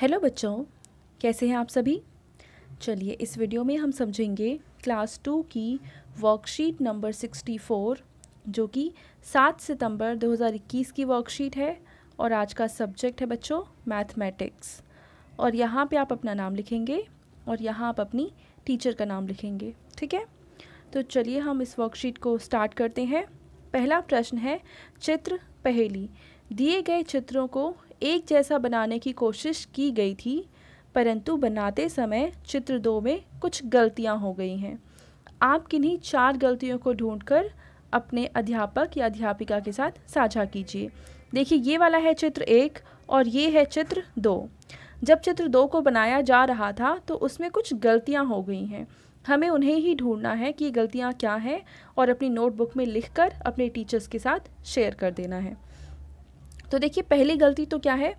hello बच्चों कैसे हैं आप सभी चलिए इस वीडियो में हम समझेंगे क्लास टू की वर्कशीट नंबर सिक्सटी फोर जो कि सात सितंबर 2021 की वर्कशीट है और आज का सब्जेक्ट है बच्चों मैथमेटिक्स और यहाँ पे आप अपना नाम लिखेंगे और यहाँ आप अपनी टीचर का नाम लिखेंगे ठीक है तो चलिए हम इस वर्कशीट को स्टार्ट करते हैं पहला प्रश्न है चित्र पहेली दिए गए चित्रों को एक जैसा बनाने की कोशिश की गई थी परंतु बनाते समय चित्र दो में कुछ गलतियां हो गई हैं आप किन्हीं चार गलतियों को ढूंढकर अपने अध्यापक या अध्यापिका के साथ साझा कीजिए देखिए ये वाला है चित्र एक और ये है चित्र दो जब चित्र दो को बनाया जा रहा था तो उसमें कुछ गलतियां हो गई हैं हमें उन्हें ही ढूंढना है कि ये गलतियाँ क्या हैं और अपनी नोटबुक में लिख अपने टीचर्स के साथ शेयर कर देना है तो देखिए पहली गलती तो क्या है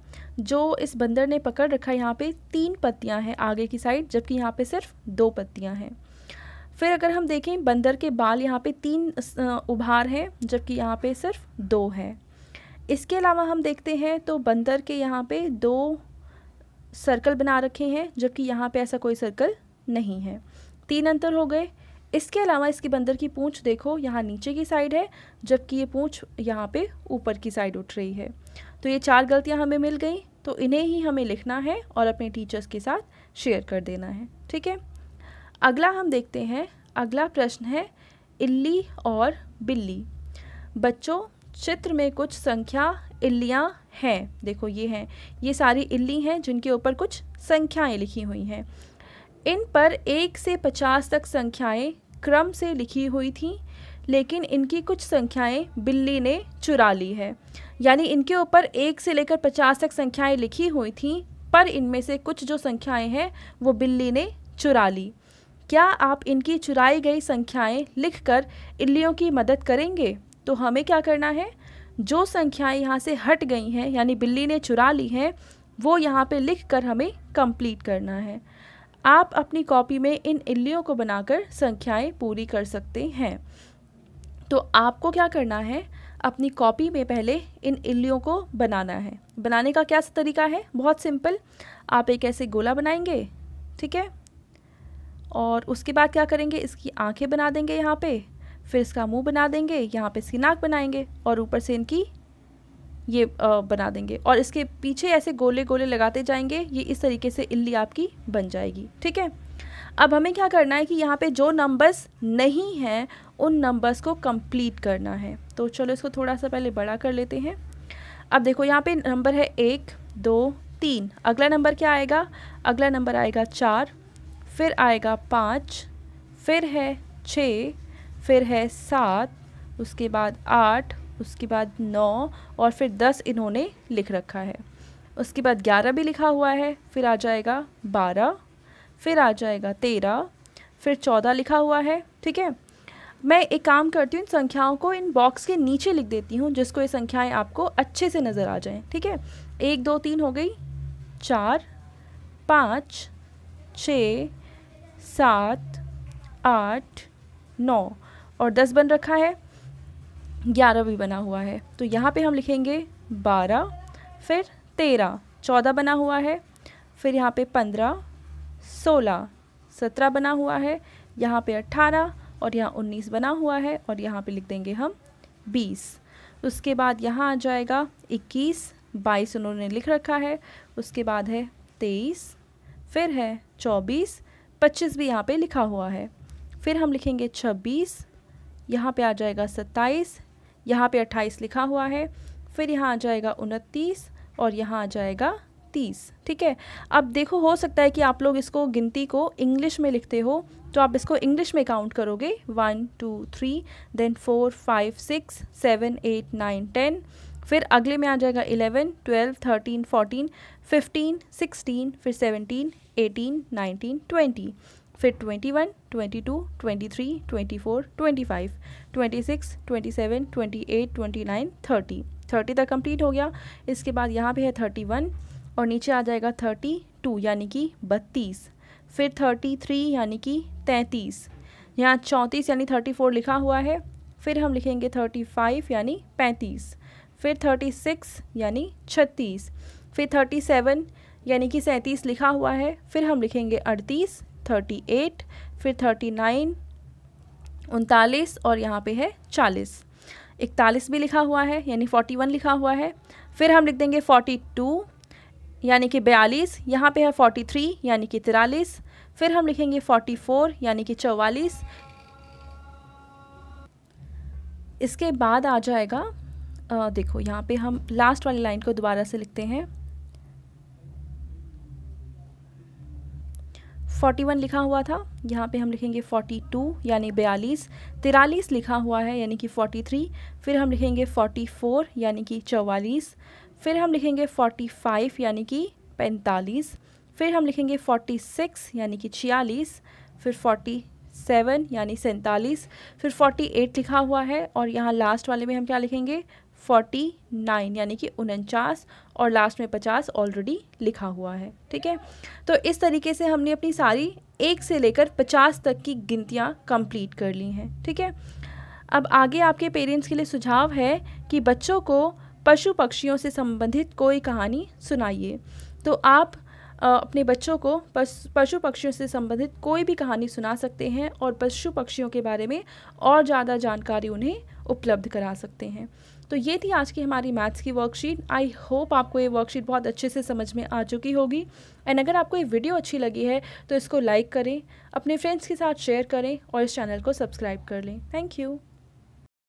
जो इस बंदर ने पकड़ रखा है यहाँ पर तीन पत्तियाँ हैं आगे की साइड जबकि यहाँ पर सिर्फ दो पत्तियाँ हैं फिर अगर हम देखें बंदर के बाल यहाँ पे तीन उभार हैं जबकि यहाँ पे सिर्फ दो हैं इसके अलावा हम देखते हैं तो बंदर के यहाँ पे दो सर्कल बना रखे हैं जबकि यहाँ पे ऐसा कोई सर्कल नहीं है तीन अंतर हो गए इसके अलावा इसके बंदर की पूंछ देखो यहाँ नीचे की साइड है जबकि ये पूंछ यहाँ पे ऊपर की साइड उठ रही है तो ये चार गलतियाँ हमें मिल गई तो इन्हें ही हमें लिखना है और अपने टीचर्स के साथ शेयर कर देना है ठीक है अगला हम देखते हैं अगला प्रश्न है इल्ली और बिल्ली बच्चों चित्र में कुछ संख्या इल्लियाँ हैं देखो ये हैं ये सारी इल्ली हैं जिनके ऊपर कुछ संख्याएँ लिखी हुई हैं इन पर एक से पचास तक संख्याएं क्रम से लिखी हुई थीं लेकिन इनकी कुछ संख्याएं बिल्ली ने चुरा ली है यानी इनके ऊपर एक से लेकर पचास तक संख्याएं लिखी हुई थीं पर इनमें से कुछ जो संख्याएं हैं वो बिल्ली ने चुरा ली क्या आप इनकी चुराई गई संख्याएं लिखकर इल्लियों की मदद करेंगे तो हमें क्या करना है जो संख्याएं यहाँ से हट गई हैं यानी बिल्ली ने चुरा ली हैं वो यहाँ पे लिख कर हमें कंप्लीट करना है आप अपनी कॉपी में इन इल्लियों को बनाकर संख्याएं पूरी कर सकते हैं तो आपको क्या करना है अपनी कॉपी में पहले इन इल्लियों को बनाना है बनाने का क्या तरीका है बहुत सिंपल आप एक ऐसे गोला बनाएंगे ठीक है और उसके बाद क्या करेंगे इसकी आंखें बना देंगे यहाँ पे फिर इसका मुंह बना देंगे यहाँ पे इसकी नाक बनाएंगे और ऊपर से इनकी ये बना देंगे और इसके पीछे ऐसे गोले गोले लगाते जाएंगे ये इस तरीके से इल्ली आपकी बन जाएगी ठीक है अब हमें क्या करना है कि यहाँ पे जो नंबर्स नहीं हैं उन नंबर्स को कंप्लीट करना है तो चलो इसको थोड़ा सा पहले बड़ा कर लेते हैं अब देखो यहाँ पे नंबर है एक दो तीन अगला नंबर क्या आएगा अगला नंबर आएगा चार फिर आएगा पाँच फिर है छः फिर है सात उसके बाद आठ उसके बाद नौ और फिर दस इन्होंने लिख रखा है उसके बाद ग्यारह भी लिखा हुआ है फिर आ जाएगा बारह फिर आ जाएगा तेरह फिर चौदह लिखा हुआ है ठीक है मैं एक काम करती हूँ इन संख्याओं को इन बॉक्स के नीचे लिख देती हूँ जिसको ये संख्याएं आपको अच्छे से नज़र आ जाएं ठीक है एक दो तीन हो गई चार पाँच छ सात आठ नौ और दस बन रखा है ग्यारह भी बना हुआ है तो यहाँ पे हम लिखेंगे बारह फिर तेरह चौदह बना हुआ है फिर यहाँ पे पंद्रह सोलह सत्रह बना हुआ है यहाँ पे अट्ठारह और यहाँ उन्नीस बना हुआ है और यहाँ पे लिख देंगे हम बीस उसके बाद यहाँ आ जाएगा इक्कीस बाईस उन्होंने लिख रखा है उसके बाद है तेईस फिर है चौबीस पच्चीस भी यहाँ पे लिखा हुआ है फिर हम लिखेंगे छब्बीस यहाँ पे आ जाएगा सत्ताईस यहाँ पे अट्ठाईस लिखा हुआ है फिर यहाँ आ जाएगा उनतीस और यहाँ आ जाएगा तीस ठीक है अब देखो हो सकता है कि आप लोग इसको गिनती को इंग्लिश में लिखते हो तो आप इसको इंग्लिश में काउंट करोगे one two three then four five six seven eight nine ten फिर अगले में आ जाएगा eleven twelve thirteen fourteen fifteen sixteen फिर सेवनटीन एटीन नाइनटीन ट्वेंटी फिर twenty one twenty two twenty three twenty four twenty five twenty six twenty seven twenty eight twenty nine thirty thirty तक complete हो गया इसके बाद यहाँ पे है थर्टी वन और नीचे आ जाएगा थर्टी टू यानी कि बत्तीस फिर थर्टी थ्री यानी कि तैंतीस यहाँ चौंतीस यानी थर्टी फोर लिखा हुआ है फिर हम लिखेंगे थर्टी फाइव यानी पैंतीस फिर थर्टी सिक्स यानी छत्तीस फिर थर्टी सेवन यानी कि सैंतीस लिखा हुआ है फिर हम लिखेंगे अड़तीस थर्टी एट फिर थर्टी नाइन उनतालीस और यहाँ पे है चालीस इकतालीस भी लिखा हुआ है यानी फोर्टी वन लिखा हुआ है फिर हम लिख देंगे फोर्टी टू यानी कि बयालीस यहाँ पे है फोर्टी थ्री यानी कि तिरालीस फिर हम लिखेंगे फोर्टी फोर यानी कि चौवालीस इसके बाद आ जाएगा आ, देखो यहाँ पे हम लास्ट वाली लाइन को दोबारा से लिखते हैं 41 लिखा हुआ था यहाँ पे हम लिखेंगे 42 यानी बयालीस तिरालीस लिखा हुआ है यानी कि 43 फिर हम लिखेंगे 44 यानी कि चवालीस फिर हम लिखेंगे 45 यानी कि पैंतालीस फिर हम लिखेंगे 46 यानी कि छियालीस फिर 47 यानी सैंतालीस फिर 48 लिखा हुआ है और यहाँ लास्ट वाले में हम क्या लिखेंगे फोर्टी नाइन यानी कि उनचास और लास्ट में पचास ऑलरेडी लिखा हुआ है ठीक है तो इस तरीके से हमने अपनी सारी एक से लेकर पचास तक की गिनतियाँ कंप्लीट कर ली हैं ठीक है अब आगे आपके पेरेंट्स के लिए सुझाव है कि बच्चों को पशु पक्षियों से संबंधित कोई कहानी सुनाइए तो आप अपने बच्चों को पशु पक्षियों से संबंधित कोई भी कहानी सुना सकते हैं और पशु पक्षियों के बारे में और ज़्यादा जानकारी उन्हें उपलब्ध करा सकते हैं तो ये थी आज की हमारी मैथ्स की वर्कशीट आई होप आपको ये वर्कशीट बहुत अच्छे से समझ में आ चुकी होगी एंड अगर आपको ये वीडियो अच्छी लगी है तो इसको लाइक करें अपने फ्रेंड्स के साथ शेयर करें और इस चैनल को सब्सक्राइब कर लें थैंक यू